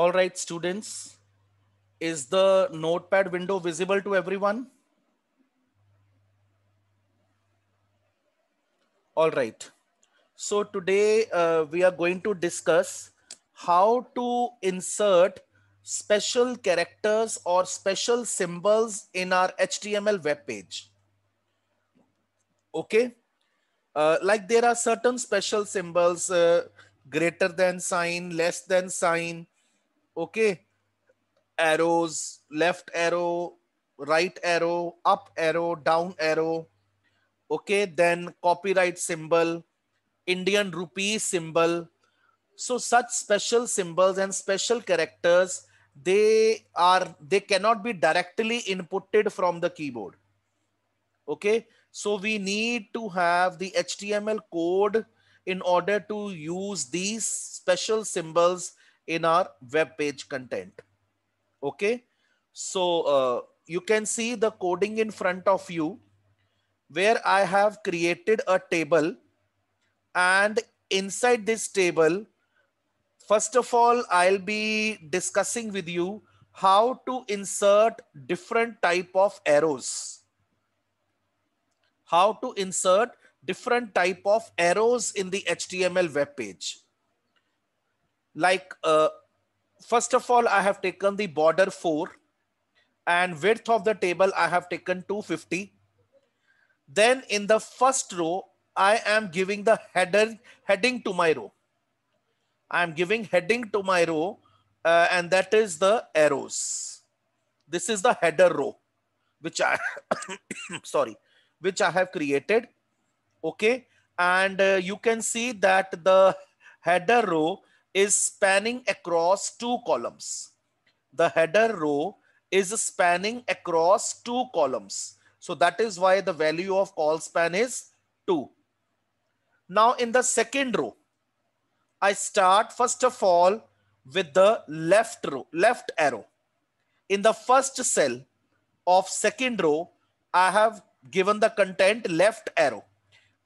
All right, students, is the notepad window visible to everyone? All right. So today uh, we are going to discuss how to insert special characters or special symbols in our HTML web page. Okay. Uh, like there are certain special symbols, uh, greater than sign, less than sign, Okay. Arrows, left arrow, right arrow, up arrow, down arrow. Okay. Then copyright symbol, Indian rupee symbol. So such special symbols and special characters, they are, they cannot be directly inputted from the keyboard. Okay. So we need to have the HTML code in order to use these special symbols in our web page content. Okay. So uh, you can see the coding in front of you where I have created a table and inside this table, first of all, I'll be discussing with you how to insert different type of arrows. How to insert different type of arrows in the HTML web page like uh, first of all i have taken the border 4 and width of the table i have taken 250 then in the first row i am giving the header heading to my row i am giving heading to my row uh, and that is the arrows this is the header row which i sorry which i have created okay and uh, you can see that the header row is spanning across two columns. The header row is spanning across two columns. So that is why the value of call span is 2. Now in the second row, I start first of all with the left row, left arrow. In the first cell of second row, I have given the content left arrow.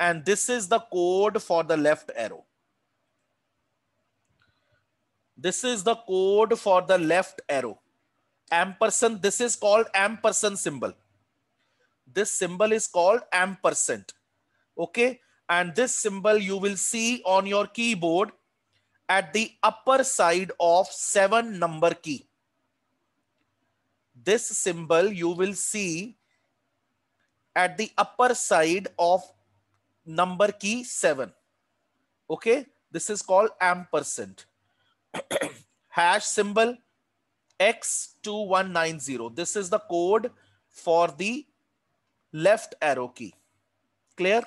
And this is the code for the left arrow. This is the code for the left arrow. Ampersand, this is called ampersand symbol. This symbol is called ampersand. Okay. And this symbol you will see on your keyboard at the upper side of seven number key. This symbol you will see at the upper side of number key seven. Okay. This is called ampersand. hash symbol X2190. This is the code for the left arrow key. Clear?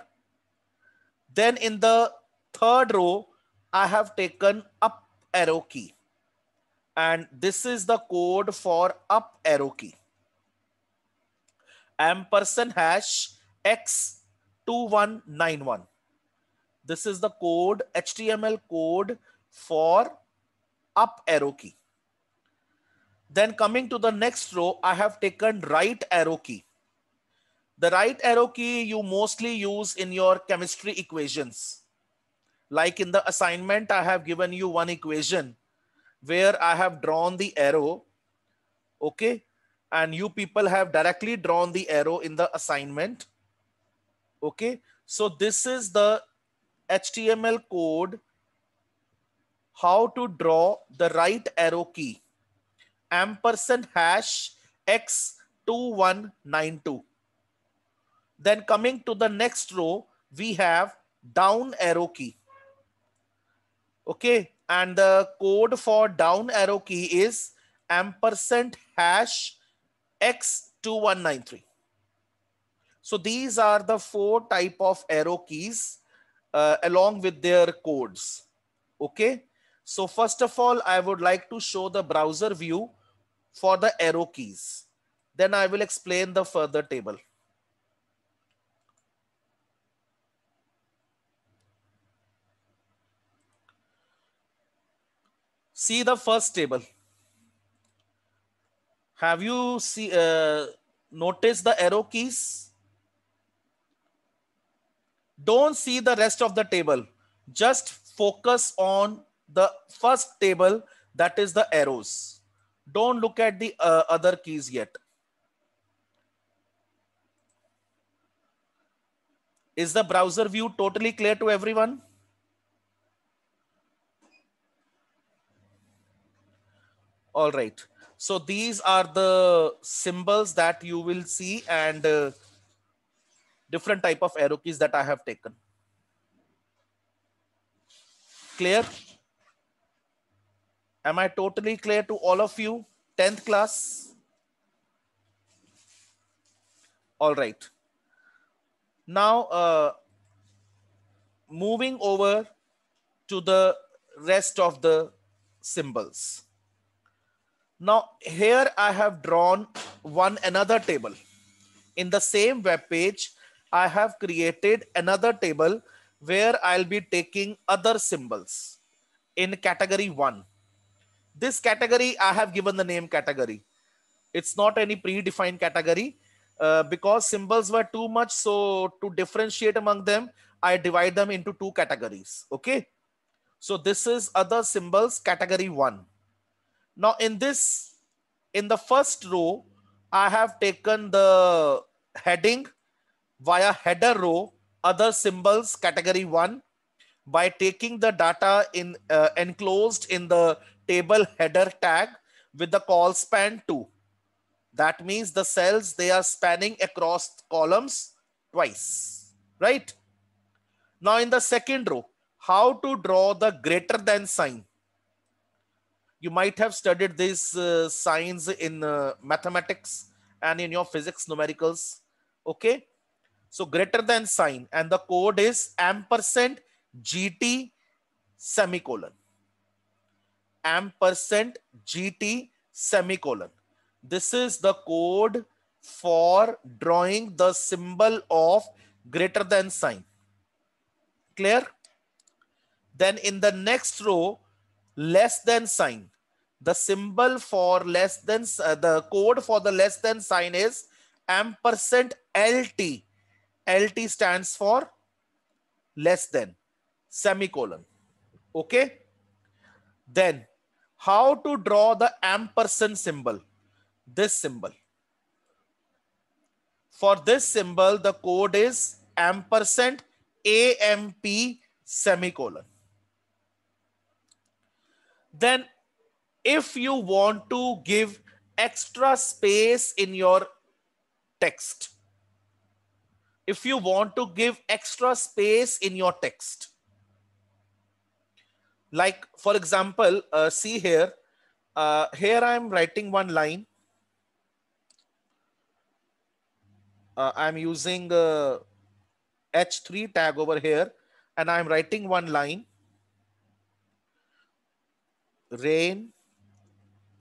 Then in the third row, I have taken up arrow key. And this is the code for up arrow key. Ampersand hash X2191. This is the code, HTML code for up arrow key. Then coming to the next row, I have taken right arrow key. The right arrow key you mostly use in your chemistry equations. Like in the assignment, I have given you one equation where I have drawn the arrow. Okay. And you people have directly drawn the arrow in the assignment. Okay. So this is the HTML code how to draw the right arrow key. Ampersand hash X2192. Then coming to the next row, we have down arrow key. Okay. And the code for down arrow key is ampersand hash X2193. So these are the four type of arrow keys uh, along with their codes. Okay. So first of all, I would like to show the browser view for the arrow keys. Then I will explain the further table. See the first table. Have you see, uh, noticed the arrow keys? Don't see the rest of the table. Just focus on the first table that is the arrows. Don't look at the uh, other keys yet. Is the browser view totally clear to everyone? All right. So these are the symbols that you will see and uh, different type of arrow keys that I have taken. Clear? Am I totally clear to all of you? 10th class? All right. Now, uh, moving over to the rest of the symbols. Now here I have drawn one another table. In the same web page, I have created another table where I'll be taking other symbols in category one. This category, I have given the name category. It's not any predefined category uh, because symbols were too much. So to differentiate among them, I divide them into two categories. Okay. So this is other symbols category one. Now in this, in the first row, I have taken the heading via header row, other symbols category one by taking the data in uh, enclosed in the table header tag with the call span 2. That means the cells, they are spanning across columns twice, right? Now in the second row, how to draw the greater than sign? You might have studied these uh, signs in uh, mathematics and in your physics numericals, okay? So greater than sign and the code is ampersand GT semicolon ampersand GT semicolon. This is the code for drawing the symbol of greater than sign. Clear? Then in the next row, less than sign. The symbol for less than, uh, the code for the less than sign is ampersand LT. LT stands for less than semicolon. Okay. Then how to draw the ampersand symbol, this symbol. For this symbol, the code is ampersand AMP semicolon. Then if you want to give extra space in your text, if you want to give extra space in your text, like, for example, uh, see here, uh, here I'm writing one line. Uh, I'm using H3 uh, tag over here and I'm writing one line. Rain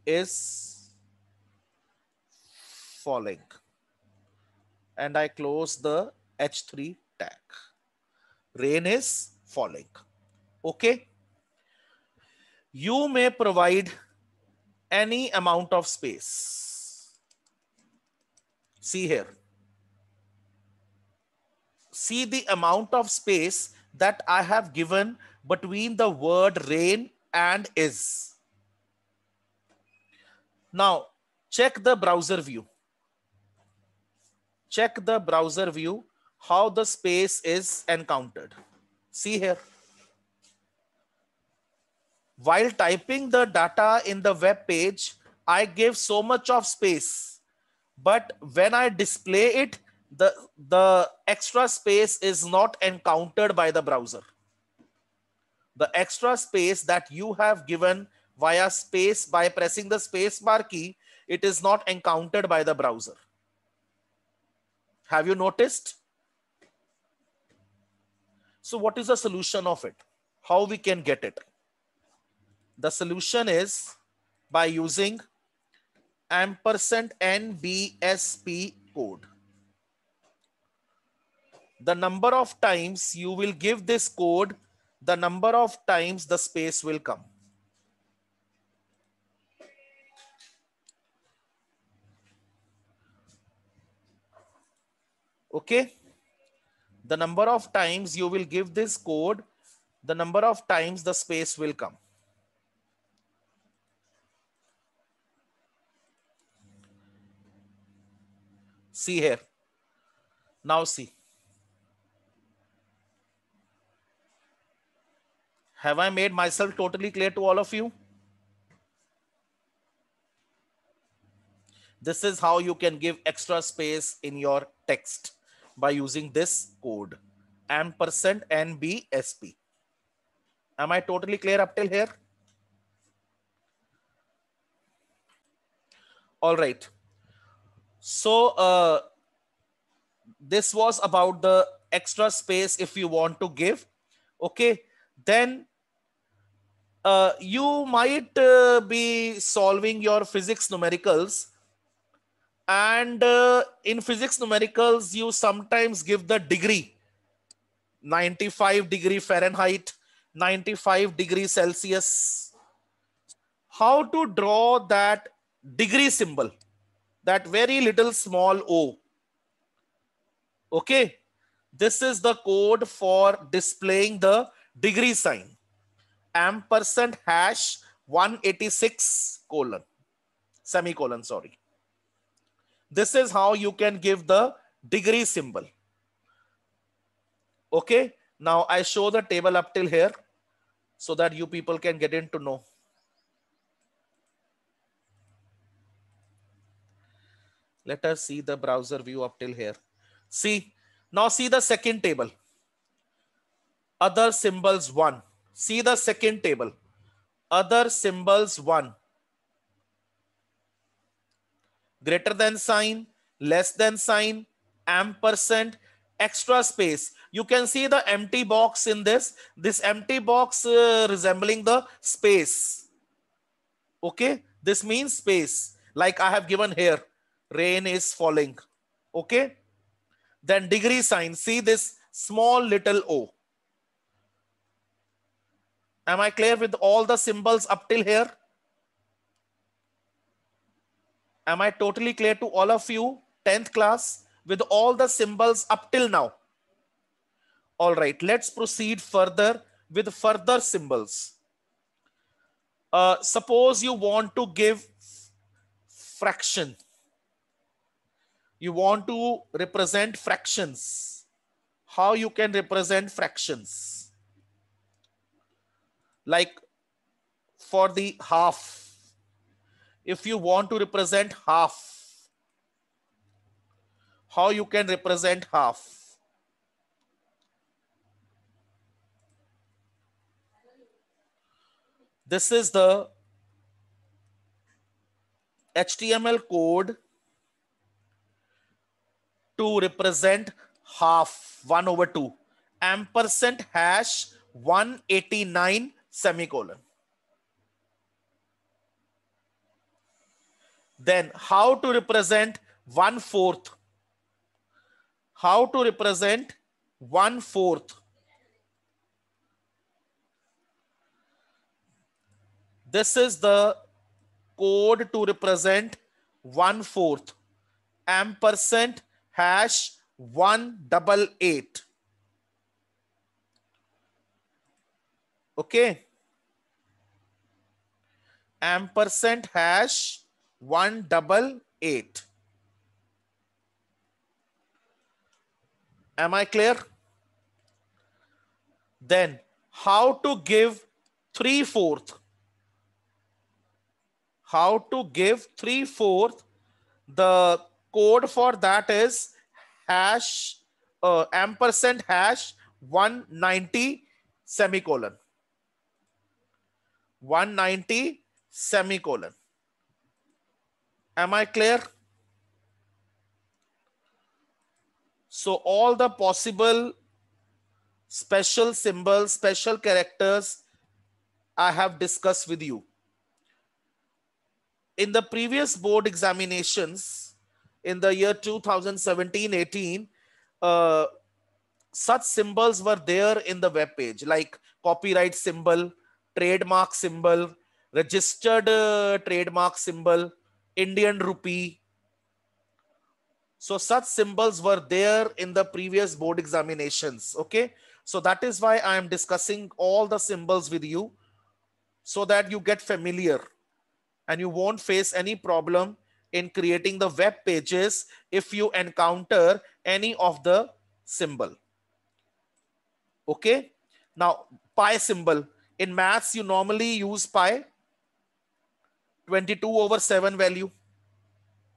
is falling. And I close the H3 tag. Rain is falling. Okay you may provide any amount of space. See here. See the amount of space that I have given between the word rain and is. Now, check the browser view. Check the browser view, how the space is encountered. See here while typing the data in the web page, I give so much of space. But when I display it, the, the extra space is not encountered by the browser. The extra space that you have given via space by pressing the space bar key, it is not encountered by the browser. Have you noticed? So what is the solution of it? How we can get it? The solution is by using ampersand NBSP code. The number of times you will give this code, the number of times the space will come. Okay. The number of times you will give this code, the number of times the space will come. See here. Now see. Have I made myself totally clear to all of you? This is how you can give extra space in your text by using this code ampersand NBSP. Am I totally clear up till here? All right. So uh, this was about the extra space if you want to give. Okay, then uh, you might uh, be solving your physics numericals. And uh, in physics numericals, you sometimes give the degree 95 degree Fahrenheit, 95 degree Celsius. How to draw that degree symbol? that very little small o. Okay. This is the code for displaying the degree sign. Ampersand hash 186 colon. Semicolon, sorry. This is how you can give the degree symbol. Okay. Now I show the table up till here so that you people can get in to know. Let us see the browser view up till here. See, now see the second table. Other symbols one. See the second table. Other symbols one. Greater than sign, less than sign, ampersand, extra space. You can see the empty box in this. This empty box uh, resembling the space. Okay, this means space like I have given here rain is falling. Okay. Then degree sign. See this small little o. Am I clear with all the symbols up till here? Am I totally clear to all of you? 10th class with all the symbols up till now. All right, let's proceed further with further symbols. Uh, suppose you want to give fraction you want to represent fractions. How you can represent fractions? Like for the half, if you want to represent half, how you can represent half? This is the HTML code 2 represent half 1 over 2 ampersand hash 189 semicolon then how to represent one fourth how to represent one fourth this is the code to represent one fourth ampersand hash 188. Okay. Ampersand hash 188. Am I clear? Then how to give three fourth? How to give three fourth the code for that is hash uh, ampersand hash 190 semicolon. 190 semicolon. Am I clear? So all the possible special symbols, special characters I have discussed with you. In the previous board examinations, in the year 2017-18, uh, such symbols were there in the web page, like copyright symbol, trademark symbol, registered uh, trademark symbol, Indian rupee. So such symbols were there in the previous board examinations. Okay. So that is why I am discussing all the symbols with you so that you get familiar and you won't face any problem in creating the web pages if you encounter any of the symbol. Okay. Now, pi symbol. In maths, you normally use pi 22 over 7 value,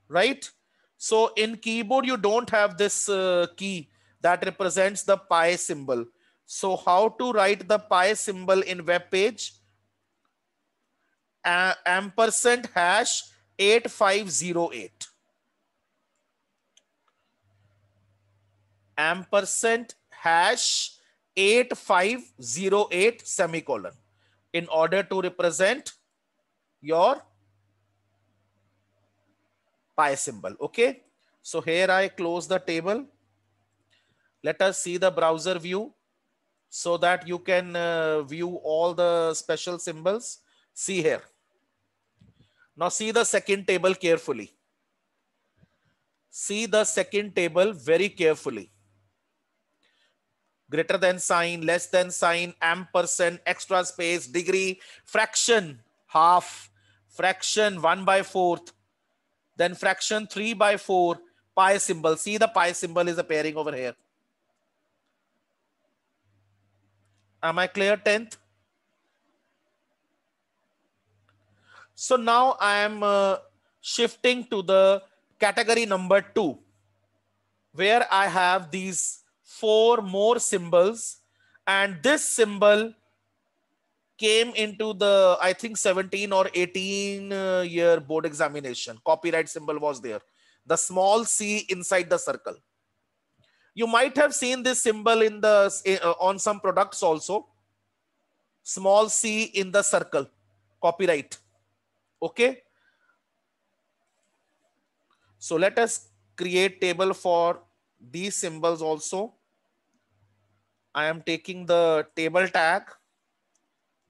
right? So in keyboard, you don't have this uh, key that represents the pi symbol. So how to write the pi symbol in web page? A ampersand hash 8508. Ampersand hash 8508 semicolon in order to represent your pi symbol. Okay. So here I close the table. Let us see the browser view so that you can uh, view all the special symbols. See here. Now see the second table carefully. See the second table very carefully. Greater than sign, less than sign, ampersand, extra space, degree, fraction, half, fraction 1 by 4th, then fraction 3 by 4, pi symbol. See the pi symbol is appearing over here. Am I clear 10th? So now I am uh, shifting to the category number two, where I have these four more symbols. And this symbol came into the, I think 17 or 18 uh, year board examination. Copyright symbol was there. The small C inside the circle. You might have seen this symbol in the uh, on some products also. Small C in the circle, copyright Okay. So let us create table for these symbols also. I am taking the table tag.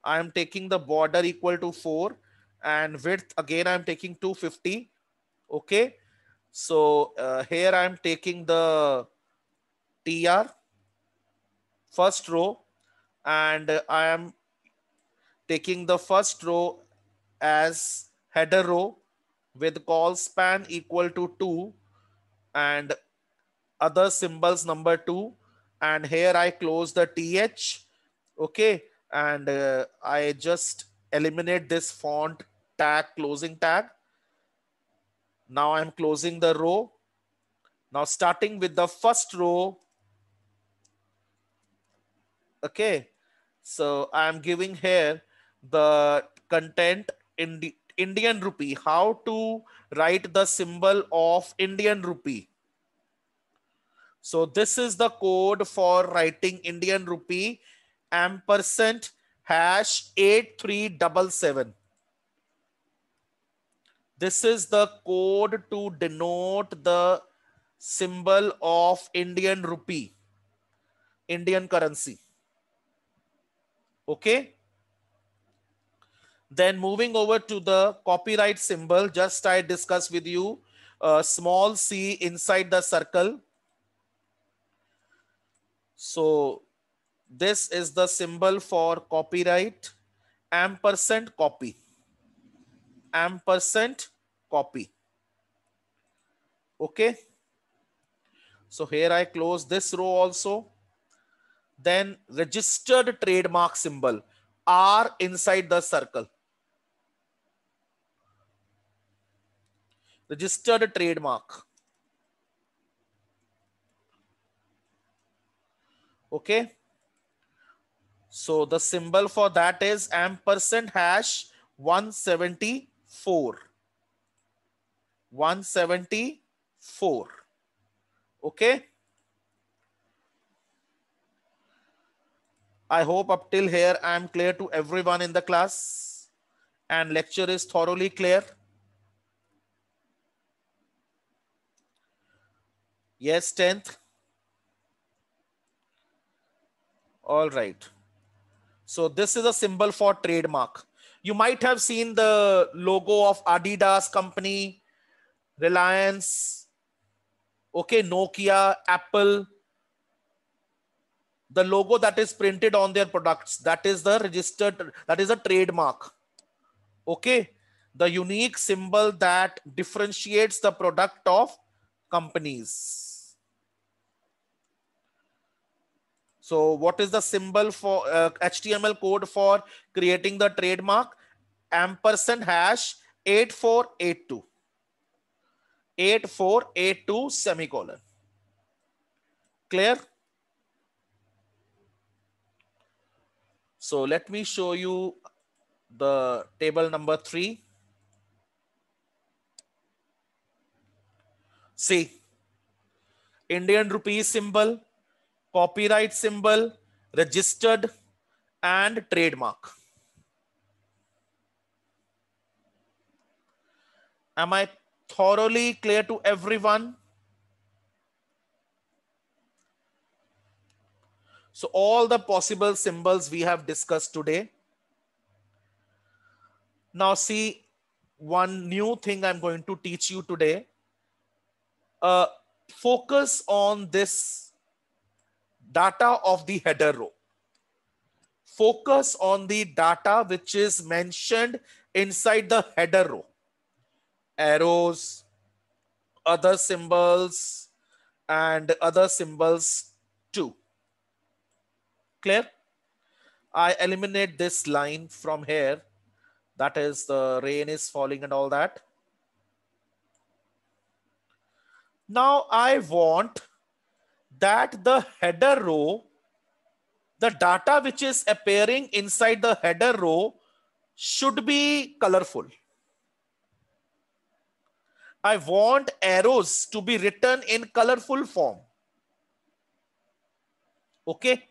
I am taking the border equal to 4 and width again I'm taking 250. Okay. So uh, here I'm taking the TR first row and I am taking the first row as header row with call span equal to 2 and other symbols number 2 and here I close the th okay and uh, I just eliminate this font tag closing tag now I'm closing the row now starting with the first row okay so I'm giving here the content in the Indian rupee, how to write the symbol of Indian rupee. So this is the code for writing Indian rupee ampersand hash double seven. This is the code to denote the symbol of Indian rupee, Indian currency. Okay. Then moving over to the copyright symbol, just I discussed with you, uh, small c inside the circle. So this is the symbol for copyright, ampersand copy, ampersand copy. Okay. So here I close this row also. Then registered trademark symbol, R inside the circle. registered trademark. Okay. So the symbol for that is ampersand hash 174. 174. Okay. I hope up till here I am clear to everyone in the class and lecture is thoroughly clear. Yes, 10th. All right. So this is a symbol for trademark. You might have seen the logo of Adidas company, Reliance, okay, Nokia, Apple. The logo that is printed on their products, that is the registered, that is a trademark. Okay, the unique symbol that differentiates the product of companies. So what is the symbol for uh, HTML code for creating the trademark? Ampersand hash 8482. 8482 semicolon. Clear? So let me show you the table number three. See, Indian rupee symbol, copyright symbol, registered, and trademark. Am I thoroughly clear to everyone? So all the possible symbols we have discussed today. Now see one new thing I'm going to teach you today. Uh, focus on this data of the header row. Focus on the data which is mentioned inside the header row. Arrows, other symbols, and other symbols too. Clear? I eliminate this line from here. That is the rain is falling and all that. Now I want that the header row, the data which is appearing inside the header row should be colorful. I want arrows to be written in colorful form. Okay.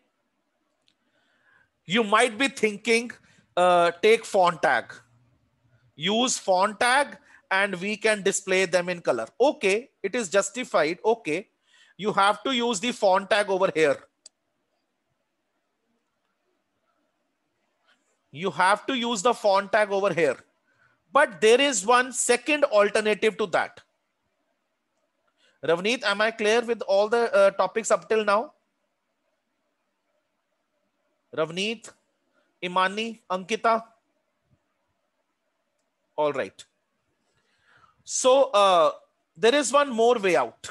You might be thinking, uh, take font tag. Use font tag and we can display them in color. Okay, it is justified. Okay you have to use the font tag over here. You have to use the font tag over here. But there is one second alternative to that. Ravneet, am I clear with all the uh, topics up till now? Ravneet, Imani, Ankita? All right. So uh, there is one more way out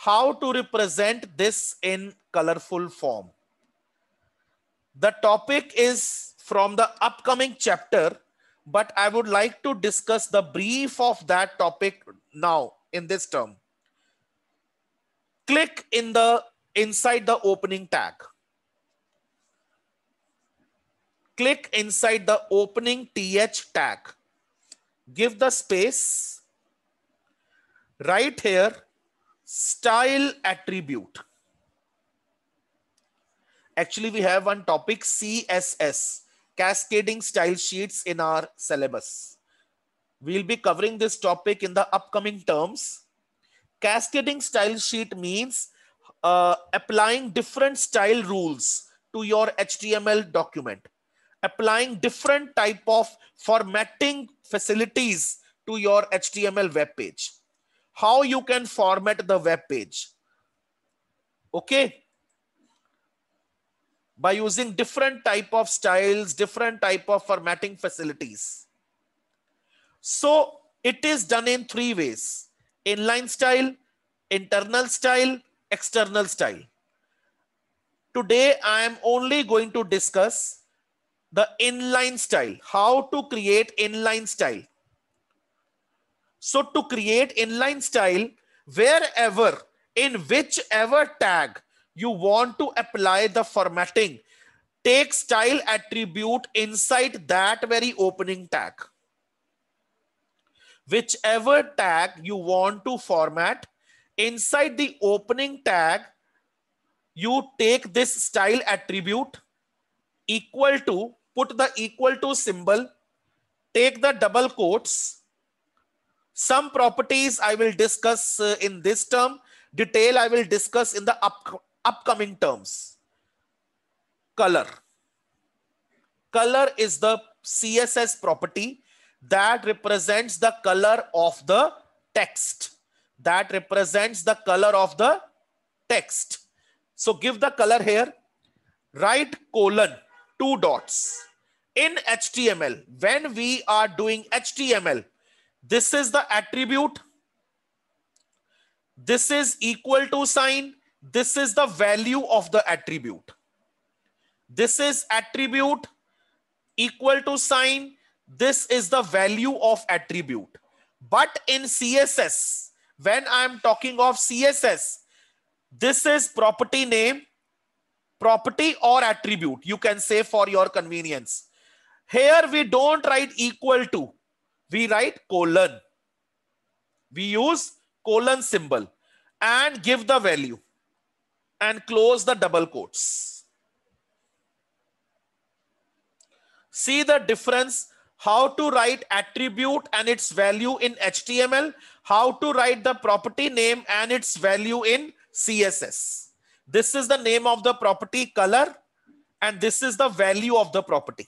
how to represent this in colorful form. The topic is from the upcoming chapter, but I would like to discuss the brief of that topic now in this term. Click in the inside the opening tag. Click inside the opening TH tag. Give the space. Right here, style attribute. Actually, we have one topic CSS, Cascading Style Sheets in our syllabus. We'll be covering this topic in the upcoming terms. Cascading Style Sheet means uh, applying different style rules to your HTML document, applying different type of formatting facilities to your HTML web page how you can format the web page. Okay. By using different type of styles, different type of formatting facilities. So it is done in three ways. Inline style, internal style, external style. Today, I am only going to discuss the inline style, how to create inline style. So to create inline style, wherever, in whichever tag you want to apply the formatting, take style attribute inside that very opening tag. Whichever tag you want to format, inside the opening tag, you take this style attribute equal to, put the equal to symbol, take the double quotes, some properties I will discuss uh, in this term. Detail I will discuss in the up upcoming terms. Color. Color is the CSS property that represents the color of the text. That represents the color of the text. So give the color here. Write colon, two dots. In HTML, when we are doing HTML, this is the attribute. This is equal to sign. This is the value of the attribute. This is attribute equal to sign. This is the value of attribute. But in CSS, when I'm talking of CSS, this is property name, property or attribute. You can say for your convenience. Here we don't write equal to we write colon. We use colon symbol and give the value and close the double quotes. See the difference how to write attribute and its value in HTML, how to write the property name and its value in CSS. This is the name of the property color and this is the value of the property.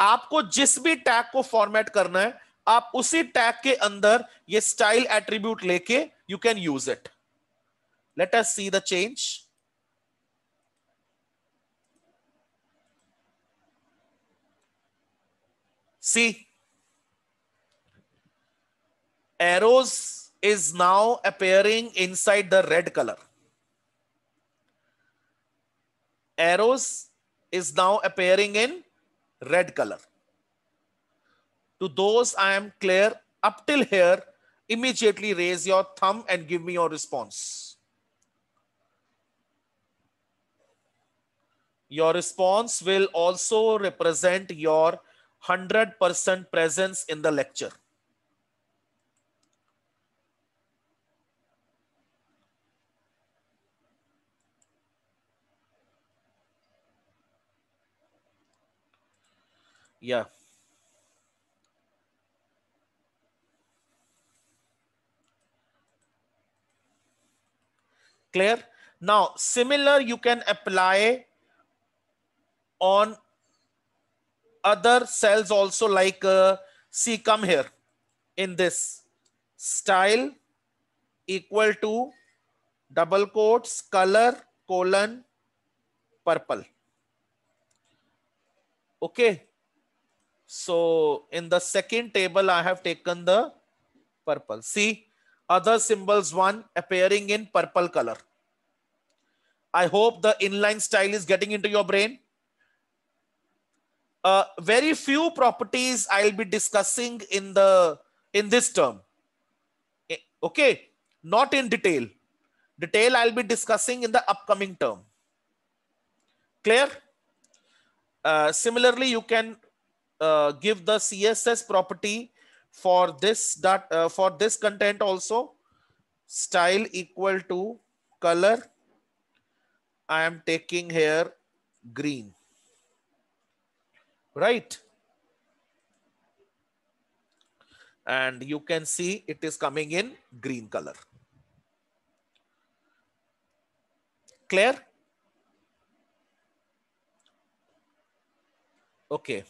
आपको जिस भी tag को format करना है आप उसी tag के अंदर ये स्टाइल एट्रीब्यूट लेके you can use it let us see the change see arrows is now appearing inside the red colour arrows is now appearing in red color. To those I am clear up till here, immediately raise your thumb and give me your response. Your response will also represent your 100% presence in the lecture. Yeah. Clear? Now, similar you can apply on other cells also like uh, see come here in this style equal to double quotes color colon purple okay so in the second table, I have taken the purple. See, other symbols one appearing in purple color. I hope the inline style is getting into your brain. Uh, very few properties I'll be discussing in the in this term. Eh, okay, not in detail. Detail I'll be discussing in the upcoming term. Clear? Uh, similarly, you can uh, give the css property for this dot uh, for this content also style equal to color i am taking here green right and you can see it is coming in green color clear okay